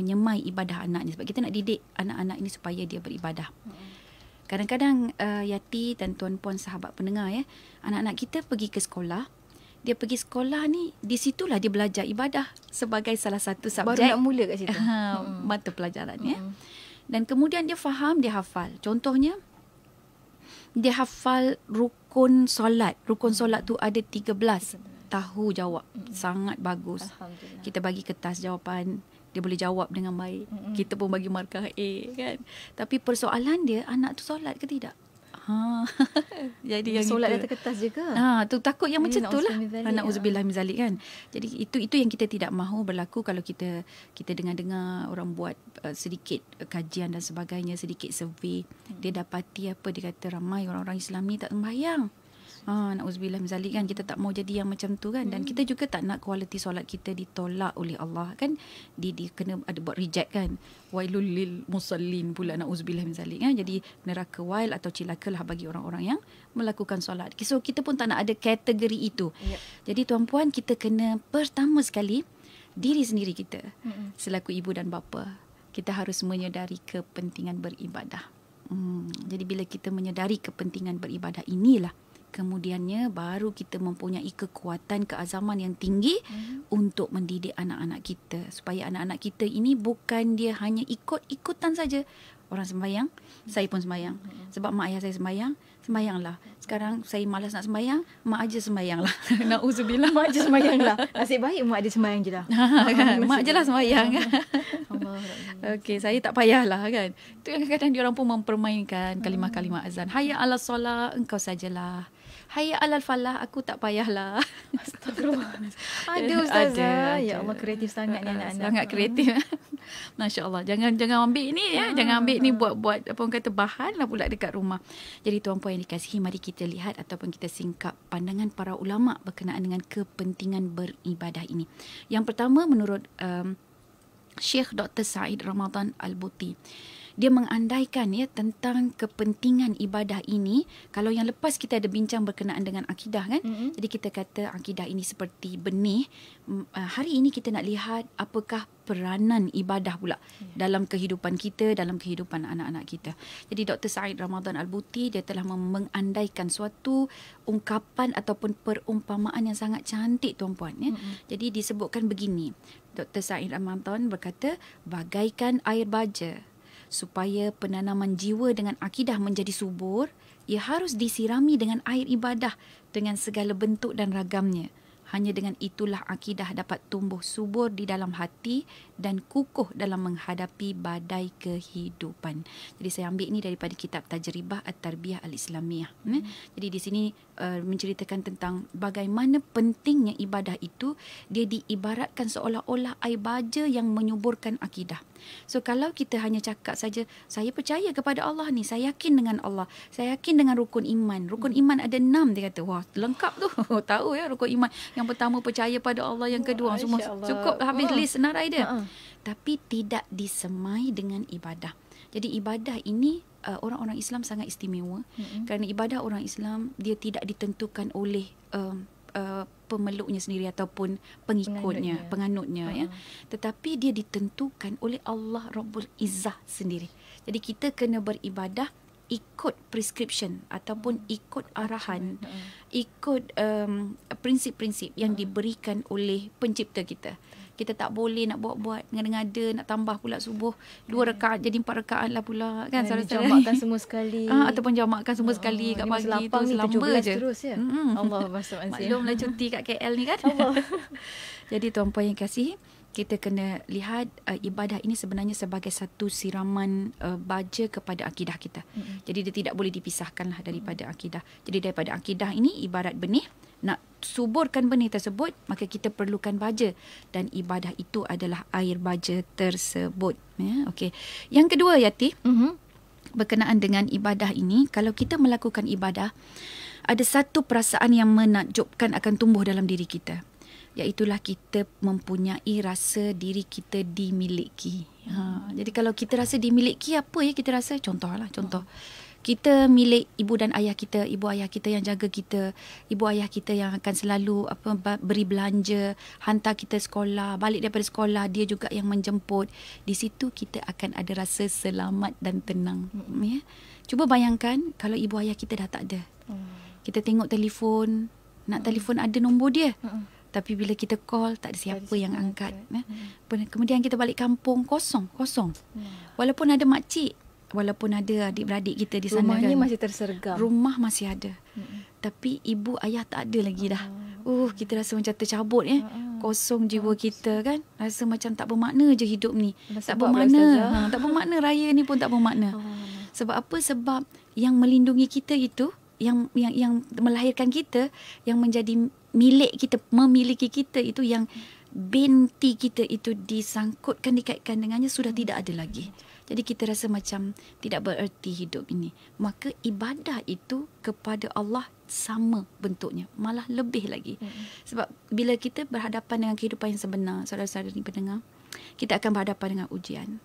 menyemai ibadah anaknya. sebab kita nak didik anak-anak ini supaya dia beribadah. Kadang-kadang uh, Yati dan tuan-puan sahabat pendengar ya, anak-anak kita pergi ke sekolah dia pergi sekolah ni di situlah dia belajar ibadah sebagai salah satu subjek baru nak mula kat situ hmm. mata pelajaran ya hmm. dan kemudian dia faham dia hafal contohnya dia hafal rukun solat rukun solat tu ada 13 tahu jawab hmm. sangat bagus kita bagi kertas jawapan dia boleh jawab dengan baik. Mm-hmm. Kita pun bagi markah A kan. Tapi persoalan dia anak tu solat ke tidak? Ha. Jadi yang solat atas kertas je ke? Ha, tu takut yang dia macam itulah. Anak uzbillah ah. mizalik kan. Jadi itu itu yang kita tidak mahu berlaku kalau kita kita dengar-dengar orang buat uh, sedikit kajian dan sebagainya, sedikit survey, mm. dia dapati apa dia kata ramai orang-orang Islam ni tak sembahyang. Mm. Ah, nak uzbilah mizalik kan kita tak mau jadi yang macam tu kan dan hmm. kita juga tak nak kualiti solat kita ditolak oleh Allah kan di, di kena ada buat reject kan wailul lil musallin pula nak uzbilah mizalik kan jadi neraka wail atau cilakalah bagi orang-orang yang melakukan solat so kita pun tak nak ada kategori itu yep. jadi tuan puan kita kena pertama sekali diri sendiri kita hmm. selaku ibu dan bapa kita harus menyedari kepentingan beribadah hmm. jadi bila kita menyedari kepentingan beribadah inilah kemudiannya baru kita mempunyai kekuatan keazaman yang tinggi hmm untuk mendidik anak-anak kita supaya anak-anak kita ini bukan dia hanya ikut-ikutan saja orang sembahyang hmm saya pun sembahyang hmm sebab mak ayah saya sembahyang sembahyanglah mhm. sekarang saya malas nak sembahyang mak aja sembahyanglah nak uzubillah mak aja sembahyanglah nasib baik mak ada sembahyang je lah kan? mak ajalah sembahyang Okey, saya tak payahlah kan. Itu yang kadang-kadang diorang pun mempermainkan hmm. kalimah-kalimah azan. Hayya ala solat, engkau sajalah. Hai alal falah aku tak payahlah. Astagfirullah. ada ustazah. Ada, ada. Ya Allah kreatif sangat ni ha, ha. anak-anak. Sangat kreatif. Masya-Allah. Jangan jangan ambil ni ya. Ah. Jangan ambil ni buat-buat apa orang kata bahan lah pula dekat rumah. Jadi tuan puan yang dikasihi mari kita lihat ataupun kita singkap pandangan para ulama berkenaan dengan kepentingan beribadah ini. Yang pertama menurut um, Syekh Dr. Said Ramadan Al-Buti dia mengandaikan ya tentang kepentingan ibadah ini kalau yang lepas kita ada bincang berkenaan dengan akidah kan mm-hmm. jadi kita kata akidah ini seperti benih mm, ah, hari ini kita nak lihat apakah peranan ibadah pula yeah. dalam kehidupan kita dalam kehidupan anak-anak kita jadi Dr Said Ramadan Buti dia telah mengandaikan suatu ungkapan ataupun perumpamaan yang sangat cantik tuan-puan ya mm-hmm. jadi disebutkan begini Dr Said Ramadan berkata bagaikan air baja supaya penanaman jiwa dengan akidah menjadi subur, ia harus disirami dengan air ibadah dengan segala bentuk dan ragamnya. Hanya dengan itulah akidah dapat tumbuh subur di dalam hati dan kukuh dalam menghadapi badai kehidupan. Jadi saya ambil ini daripada kitab Tajribah At-Tarbiyah Al-Islamiyah. Eh? Hmm. Jadi di sini uh, menceritakan tentang bagaimana pentingnya ibadah itu. Dia diibaratkan seolah-olah air baja yang menyuburkan akidah. So kalau kita hanya cakap saja saya percaya kepada Allah ni, saya yakin dengan Allah, saya yakin dengan rukun iman. Rukun hmm. iman ada enam dia kata. Wah, lengkap tu. Tahu ya rukun iman. Yang pertama percaya pada Allah, yang kedua Masya oh, semua Allah. cukup habis oh. list senarai dia. Uh-huh. Tapi tidak disemai dengan ibadah. Jadi ibadah ini uh, orang-orang Islam sangat istimewa uh-huh. kerana ibadah orang Islam dia tidak ditentukan oleh uh, uh, pemeluknya sendiri ataupun pengikutnya, penganutnya, penganutnya uh-huh. ya. Ha. Tetapi dia ditentukan oleh Allah Rabbul Izzah sendiri. Jadi kita kena beribadah ikut prescription ataupun hmm. ikut arahan hmm. Hmm. ikut um, prinsip-prinsip yang hmm. diberikan oleh pencipta kita kita tak boleh nak buat-buat dengan ada nak tambah pula subuh dua rekaat jadi empat rekaat lah pula kan salah satu jamakkan semua sekali ah, ataupun jamakkan semua oh, sekali kat pagi tu selapang ni je terus ya mm-hmm. Allah bahasa maksudnya maklumlah cuti kat KL ni kan Allah jadi tuan-puan yang kasih kita kena lihat uh, ibadah ini sebenarnya sebagai satu siraman uh, baja kepada akidah kita. Mm-hmm. Jadi dia tidak boleh dipisahkanlah daripada mm-hmm. akidah. Jadi daripada akidah ini ibarat benih nak suburkan benih tersebut maka kita perlukan baja dan ibadah itu adalah air baja tersebut ya. Okey. Yang kedua Yati, mm-hmm. berkenaan dengan ibadah ini kalau kita melakukan ibadah ada satu perasaan yang menakjubkan akan tumbuh dalam diri kita. Iaitulah kita mempunyai rasa diri kita dimiliki. Ha. Jadi kalau kita rasa dimiliki, apa ya kita rasa? Contohlah, contoh. Kita milik ibu dan ayah kita, ibu ayah kita yang jaga kita, ibu ayah kita yang akan selalu apa beri belanja, hantar kita sekolah, balik daripada sekolah, dia juga yang menjemput. Di situ kita akan ada rasa selamat dan tenang. Hmm. Ya? Cuba bayangkan kalau ibu ayah kita dah tak ada. Hmm. Kita tengok telefon, nak hmm. telefon ada nombor dia. Hmm. Tapi bila kita call tak ada siapa yang angkat. Eh. Hmm. Kemudian kita balik kampung kosong, kosong. Hmm. Walaupun ada makcik, walaupun ada adik-beradik kita di sana Rumahnya kan. Rumahnya masih tersergam. Rumah masih ada. Hmm. Tapi ibu ayah tak ada lagi dah. Oh. Uh, kita rasa macam tercabut ya. Kosong jiwa kita kan. Rasa macam tak bermakna je hidup ni. Masa tak bermakna. Ha, tak bermakna raya ni pun tak bermakna. Oh. Sebab apa? Sebab yang melindungi kita itu yang yang yang melahirkan kita yang menjadi milik kita memiliki kita itu yang binti kita itu disangkutkan dikaitkan dengannya sudah tidak ada lagi jadi kita rasa macam tidak bererti hidup ini maka ibadah itu kepada Allah sama bentuknya malah lebih lagi hmm. sebab bila kita berhadapan dengan kehidupan yang sebenar saudara-saudari pendengar kita akan berhadapan dengan ujian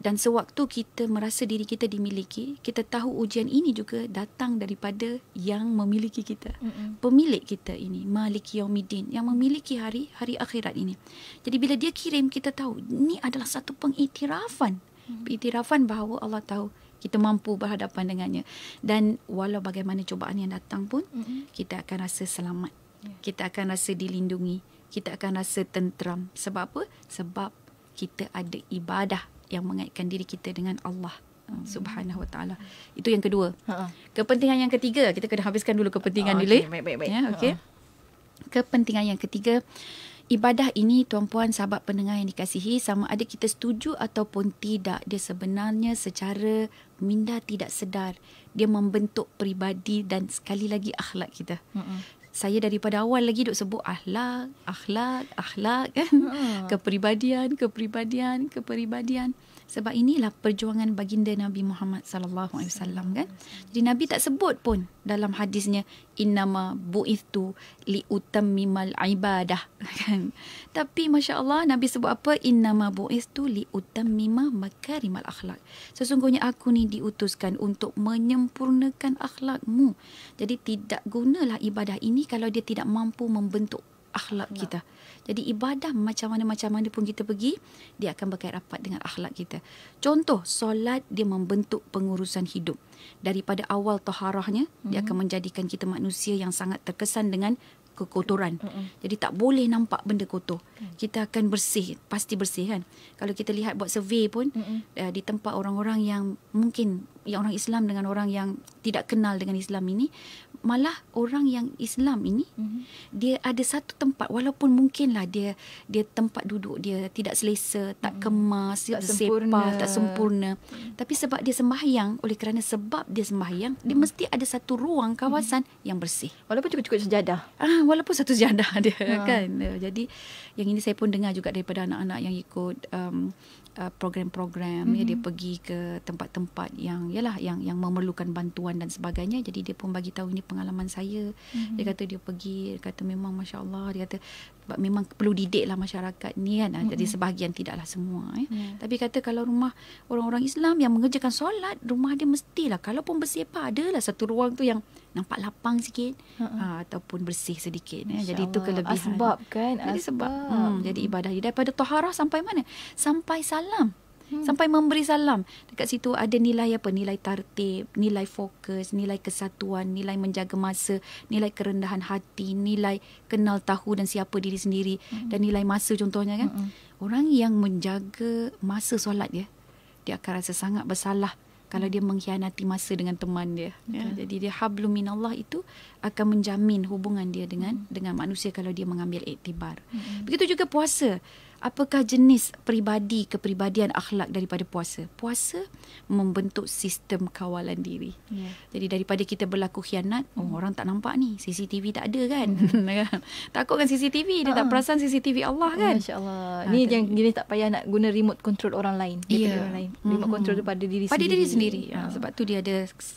dan sewaktu kita merasa diri kita dimiliki kita tahu ujian ini juga datang daripada yang memiliki kita Mm-mm. pemilik kita ini malik yaumiddin yang memiliki hari hari akhirat ini jadi bila dia kirim kita tahu ini adalah satu pengiktirafan mm. pengiktirafan bahawa Allah tahu kita mampu berhadapan dengannya dan walau bagaimana cubaan yang datang pun Mm-mm. kita akan rasa selamat yeah. kita akan rasa dilindungi kita akan rasa tenteram sebab apa sebab kita ada ibadah yang mengaitkan diri kita dengan Allah eh, hmm. Subhanahu Wa Taala. Itu yang kedua. Ha-ha. Kepentingan yang ketiga kita kena habiskan dulu kepentingan ah, dulu. Okay, baik, baik, baik. Ya, okay. Kepentingan yang ketiga ibadah ini tuan-puan sahabat pendengar yang dikasihi sama ada kita setuju ataupun tidak dia sebenarnya secara minda tidak sedar dia membentuk peribadi dan sekali lagi akhlak kita. Mm-mm saya daripada awal lagi duk sebut ahlak, ahlak, ahlak kan? Hmm. Kepribadian, kepribadian, kepribadian. Sebab inilah perjuangan baginda Nabi Muhammad sallallahu alaihi wasallam kan. Jadi Nabi tak sebut pun dalam hadisnya innama buithu liutammimal ibadah tapi masya-Allah nabi sebut apa innama buithu liutammima makarimal akhlak sesungguhnya aku ni diutuskan untuk menyempurnakan akhlakmu jadi tidak gunalah ibadah ini kalau dia tidak mampu membentuk akhlak ya. kita. Jadi ibadah macam mana macam mana pun kita pergi, dia akan berkait rapat dengan akhlak kita. Contoh, solat dia membentuk pengurusan hidup. Daripada awal toharahnya, mm-hmm. dia mhm. akan menjadikan kita manusia yang sangat terkesan dengan kekotoran. Mm-hmm. Jadi tak boleh nampak benda kotor. Hmm. Kita akan bersih, pasti bersih kan. Kalau kita lihat buat survey pun mm-hmm. uh, di tempat orang-orang yang mungkin yang orang Islam dengan orang yang tidak kenal dengan Islam ini malah orang yang Islam ini mm-hmm. dia ada satu tempat walaupun mungkinlah dia dia tempat duduk dia tidak selesa tak mhm. kemas tak sepa, sempurna tak sempurna mm. tapi sebab dia sembahyang oleh kerana sebab dia sembahyang mm. dia mhm. mesti ada satu ruang mhm. kawasan mm-hmm. yang bersih walaupun cukup-cukup sejadah ah walaupun satu sejadah dia ha. kan jadi yang ini saya pun dengar juga daripada anak-anak yang ikut um, uh, program-program mm-hmm. ya dia mhm. pergi ke tempat-tempat yang yalah yang yang memerlukan bantuan dan sebagainya jadi dia pun bagi tahu ini pengalaman saya mm-hmm. dia mhm. kata dia pergi dia kata memang masya-Allah dia kata sebab memang perlu didik lah masyarakat ni kan mm-hmm. jadi sebahagian tidaklah semua eh. yeah. tapi kata kalau rumah orang-orang Islam yang mengerjakan solat rumah dia mestilah kalaupun bersepa adalah satu ruang tu yang nampak lapang sikit mm-hmm. uh, ataupun bersih sedikit eh. jadi itu kelebihan ah, sebab kan jadi sebab, sebab. Hmm, jadi ibadah daripada toharah sampai mana sampai salam hmm. sampai memberi salam dekat situ ada nilai apa nilai tertib nilai fokus nilai kesatuan nilai menjaga masa nilai kerendahan hati nilai kenal tahu dan siapa diri sendiri hmm. dan nilai masa contohnya kan hmm. orang yang menjaga masa solat dia dia akan rasa sangat bersalah kalau dia mengkhianati masa dengan teman dia. Ya. Jadi dia hablum minallah itu akan menjamin hubungan dia dengan hmm. dengan manusia kalau dia mengambil iktibar. Hmm. Begitu juga puasa apakah jenis peribadi kepribadian akhlak daripada puasa puasa membentuk sistem kawalan diri yeah. jadi daripada kita berlaku khianat mm. oh, hmm. orang tak nampak ni CCTV tak ada kan mm. takut kan CCTV dia uh-huh. tak ah. perasan CCTV Allah oh, kan masyaallah ha, ni kan? yang gini tak payah nak guna remote control orang lain yeah. orang lain hmm, remote mm-hmm. control hmm. pada diri sendiri. pada diri sendiri. Uh. sebab tu dia ada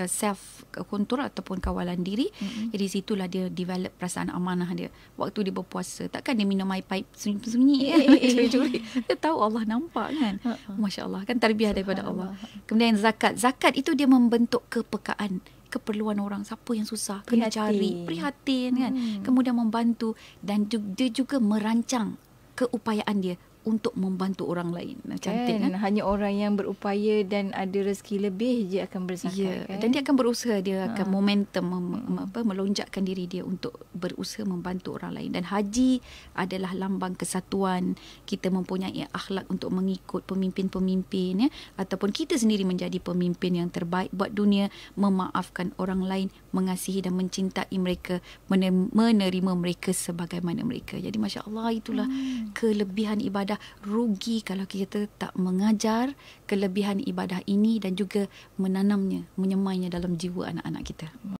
uh, self control ataupun kawalan diri hmm jadi situlah dia develop perasaan amanah dia waktu dia berpuasa takkan dia minum air pipe sunyi-sunyi yeah. Eh, eh, curi-curi. Dia tahu Allah nampak kan. Ha, ha. Masya Allah. Kan terbiah daripada Allah. Kemudian zakat. Zakat itu dia membentuk kepekaan. Keperluan orang. Siapa yang susah. Prihatin. Kena cari. Prihatin kan. Hmm. Kemudian membantu. Dan dia juga merancang keupayaan dia untuk membantu orang lain. Cantik kan? kan? Hanya orang yang berupaya dan ada rezeki lebih dia akan berzakat. Ya, kan? dan dia akan berusaha, dia ha. akan momentum mem, hmm. mem, apa melonjakkan diri dia untuk berusaha membantu orang lain. Dan haji adalah lambang kesatuan, kita mempunyai akhlak untuk mengikut pemimpin-pemimpin ya ataupun kita sendiri menjadi pemimpin yang terbaik buat dunia, memaafkan orang lain, mengasihi dan mencintai mereka, menerima mereka sebagaimana mereka. Jadi masya-Allah itulah hmm. kelebihan ibadah ibadah rugi kalau kita tak mengajar kelebihan ibadah ini dan juga menanamnya, menyemainya dalam jiwa anak-anak kita.